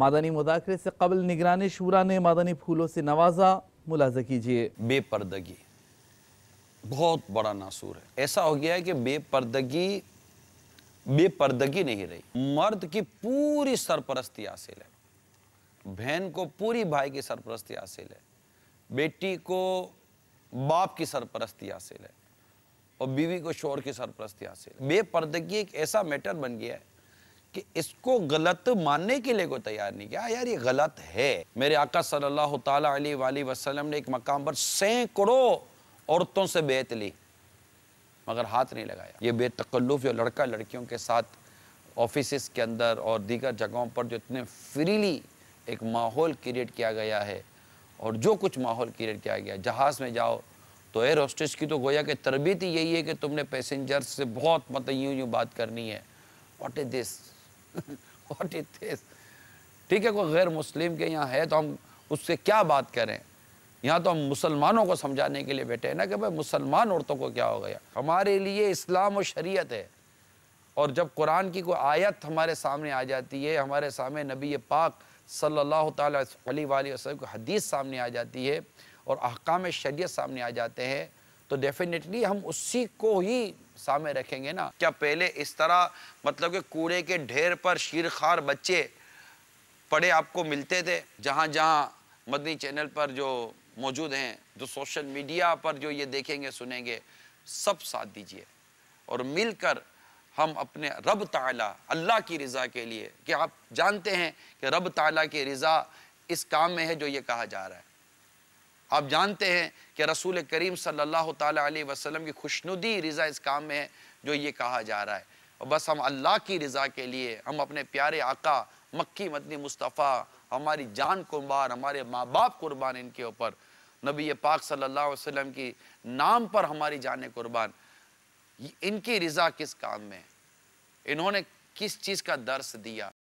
मादनी मुदाखरे से कबल निगरानी शूरा ने मादनी फूलों से नवाजा मुलाजा कीजिए बेपर्दगी बहुत बड़ा नासूर है ऐसा हो गया है कि बेपर्दगी बेपर्दगी नहीं रही मर्द की पूरी सरपरस्ती हासिल है बहन को पूरी भाई की सरपरस्ती हासिल है बेटी को बाप की सरपरस्ती हासिल है और बीवी को शोर की सरपरस्ती हासिल है बेपर्दगी एक ऐसा मैटर बन गया है कि इसको गलत मानने के लिए कोई तैयार नहीं किया यार ये गलत है मेरे आका सल्लल्लाहु अलैहि वसल्लम ने एक मकाम पर सैकड़ों औरतों से बेत ली मगर हाथ नहीं लगाया ये बेतकल्लुफ जो लड़का लड़कियों के साथ ऑफिस के अंदर और दीगर जगहों पर जो इतने फ्रीली एक माहौल क्रिएट किया गया है और जो कुछ माहौल क्रिएट किया गया जहाज़ में जाओ तो एयर होस्टेज की तो गोया कि तरबियत ही यही है कि तुमने पैसेंजर से बहुत मतलब यूँ यूँ बात करनी है what is this what is this ठीक है कोई गैर मुस्लिम के यहाँ है तो हम उससे क्या बात करें यहाँ तो हम मुसलमानों को समझाने के लिए बैठे हैं ना कि भाई मुसलमान औरतों को क्या हो गया हमारे लिए इस्लाम और शरीयत है और जब कुरान की कोई आयत हमारे सामने आ जाती है हमारे सामने नबी पाक सल्लल्लाहु अलैहि वसल्लम की हदीस सामने आ जाती है और अहकाम शरीयत सामने आ जाते हैं तो डेफिनेटली हम उसी को ही सामने रखेंगे ना क्या पहले इस तरह मतलब कि कूड़े के ढेर पर शीरखार बच्चे पड़े आपको मिलते थे जहाँ जहाँ मदनी चैनल पर जो मौजूद हैं जो सोशल मीडिया पर जो ये देखेंगे सुनेंगे सब साथ दीजिए और मिलकर हम अपने रब ताला अल्लाह की रज़ा के लिए कि आप जानते हैं कि रब ताला की रज़ा इस काम में है जो ये कहा जा रहा है आप जानते हैं कि रसूल करीम सल्लल्लाहु अलैहि वसल्लम की खुशनुदी रज़ा इस काम में है जो ये कहा जा रहा है और बस हम अल्लाह की रज़ा के लिए हम अपने प्यारे आका मक्की मदनी मुस्तफ़ा हमारी जान कुर्बान हमारे माँ बाप कुर्बान इनके ऊपर नबी पाक सल्लल्लाहु अलैहि वसल्लम की नाम पर हमारी जान कुर्बान इनकी रज़ा किस काम में इन्होंने किस चीज़ का दर्श दिया